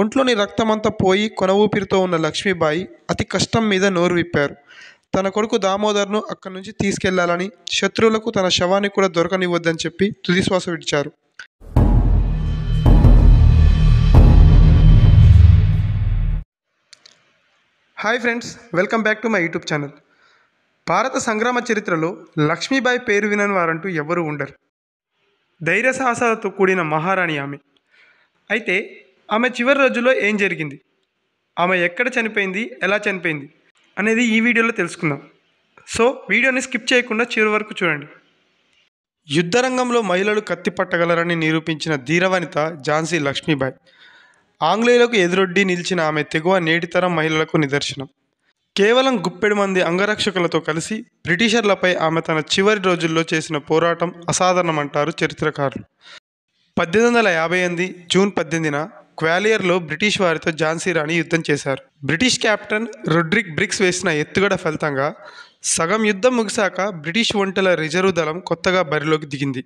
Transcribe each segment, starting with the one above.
ఒంట్లోని రక్తమంతా పోయి కొన ఊపిరితో ఉన్న లక్ష్మీబాయి అతి కష్టం మీద నోరు విప్పారు తన కొడుకు దామోదర్ను అక్కడి నుంచి తీసుకెళ్లాలని శత్రువులకు తన శవాన్ని కూడా దొరకనివ్వద్దని చెప్పి తుదిశ్వాస విడిచారు hi friends welcome back to my YouTube channel భారత సంగ్రామ చరిత్రలో లక్ష్మీబాయి పేరు వినని వారంటూ ఎవరూ ఉండరు ధైర్య సాహసాలతో కూడిన మహారాణి ఆమె అయితే ఆమె చివరి రోజుల్లో ఏం జరిగింది ఆమె ఎక్కడ చనిపోయింది ఎలా చనిపోయింది అనేది ఈ వీడియోలో తెలుసుకుందాం సో వీడియోని స్కిప్ చేయకుండా చివరి వరకు చూడండి యుద్ధరంగంలో మహిళలు కత్తి పట్టగలరని నిరూపించిన ధీరవనిత ఝాన్సీ లక్ష్మీబాయ్ ఆంగ్లేయులకు ఎదురొడ్డి నిలిచిన ఆమె తెగువ నేటితరం మహిళలకు నిదర్శనం కేవలం గుప్పెడు మంది అంగరక్షకులతో కలిసి బ్రిటిషర్లపై ఆమె తన చివరి రోజుల్లో చేసిన పోరాటం అసాధారణమంటారు చరిత్రకారులు పద్దెనిమిది వందల యాభై ఎనిమిది జూన్ పద్దెనిమిదిన గ్వాలియర్లో బ్రిటిష్ వారితో ఝాన్సీ రాణి యుద్ధం చేశారు బ్రిటిష్ కెప్టెన్ రొడ్రిక్ బ్రిక్స్ వేసిన ఎత్తుగడ ఫలితంగా సగం యుద్ధం ముగిశాక బ్రిటిష్ ఒంటల రిజర్వ్ దళం కొత్తగా బరిలోకి దిగింది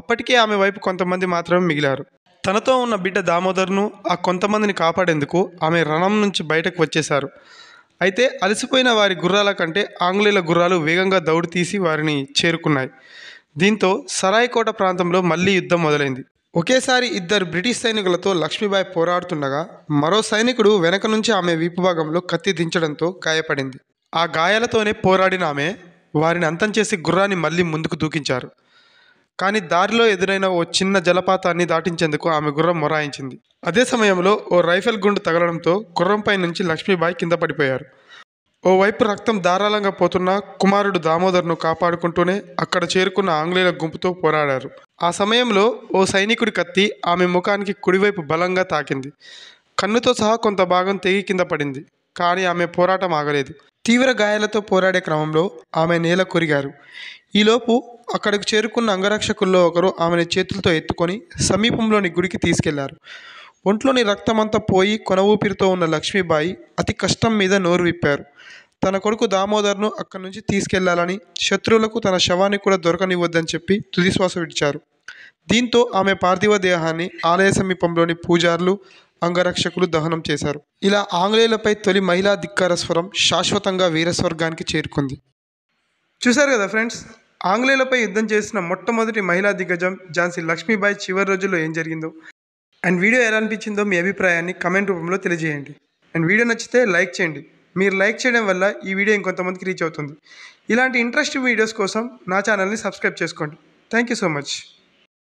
అప్పటికే ఆమె వైపు కొంతమంది మాత్రమే మిగిలారు తనతో ఉన్న బిడ్డ దామోదర్ను ఆ కొంతమందిని కాపాడేందుకు ఆమె రణం నుంచి బయటకు వచ్చేశారు అయితే అలసిపోయిన వారి గుర్రాల కంటే ఆంగ్లేయుల గుర్రాలు వేగంగా దౌడు తీసి వారిని చేరుకున్నాయి దీంతో సరాయికోట ప్రాంతంలో మళ్ళీ యుద్ధం మొదలైంది ఒకేసారి ఇద్దరు బ్రిటిష్ సైనికులతో లక్ష్మీబాయి పోరాడుతుండగా మరో సైనికుడు వెనక నుంచి ఆమె వీపు భాగంలో కత్తి దించడంతో గాయపడింది ఆ గాయాలతోనే పోరాడిన ఆమె వారిని అంతం చేసి గుర్రాన్ని మళ్ళీ ముందుకు దూకించారు కానీ దారిలో ఎదురైన ఓ చిన్న జలపాతాన్ని దాటించేందుకు ఆమె గుర్రం మొరాయించింది అదే సమయంలో ఓ రైఫిల్ గుండు తగలడంతో గుర్రంపై నుంచి లక్ష్మీబాయి కింద పడిపోయారు ఓవైపు రక్తం ధారాళంగా పోతున్న కుమారుడు దామోదర్ను కాపాడుకుంటూనే అక్కడ చేరుకున్న ఆంగ్లేయుల గుంపుతో పోరాడారు ఆ సమయంలో ఓ సైనికుడి కత్తి ఆమె ముఖానికి కుడివైపు బలంగా తాకింది కన్నుతో సహా కొంత భాగం తెగి కింద పడింది కానీ ఆమె పోరాటం ఆగలేదు తీవ్ర గాయాలతో పోరాడే క్రమంలో ఆమె నేల కొరిగారు ఈలోపు అక్కడికి చేరుకున్న అంగరక్షకుల్లో ఒకరు ఆమెను చేతులతో ఎత్తుకొని సమీపంలోని గుడికి తీసుకెళ్లారు ఒంట్లోని రక్తమంతా పోయి కొన ఊపిరితో ఉన్న లక్ష్మీబాయి అతి కష్టం మీద నోరు విప్పారు తన కొడుకు దామోదర్ను అక్కడి నుంచి తీసుకెళ్లాలని శత్రువులకు తన శవాన్ని కూడా దొరకనివ్వద్దని చెప్పి తుదిశ్వాస విడిచారు దీంతో ఆమె పార్థివ దేహాన్ని ఆలయ సమీపంలోని పూజారులు అంగరక్షకులు దహనం చేశారు ఇలా ఆంగ్లేయులపై తొలి మహిళా ధిక్కార స్వరం శాశ్వతంగా వీరస్వర్గానికి చేరుకుంది చూశారు కదా ఫ్రెండ్స్ ఆంగ్లేయులపై యుద్ధం చేసిన మొట్టమొదటి మహిళా దిగ్గజం ఝాన్సీ లక్ష్మీబాయి చివరి రోజుల్లో ఏం జరిగిందో అండ్ వీడియో ఎలా అనిపించిందో మీ అభిప్రాయాన్ని కమెంట్ రూపంలో తెలియజేయండి అండ్ వీడియో నచ్చితే లైక్ చేయండి మీరు లైక్ చేయడం వల్ల ఈ వీడియో ఇంకొంతమందికి రీచ్ అవుతుంది ఇలాంటి ఇంట్రెస్టింగ్ వీడియోస్ కోసం నా ఛానల్ని సబ్స్క్రైబ్ చేసుకోండి థ్యాంక్ యూ సో మచ్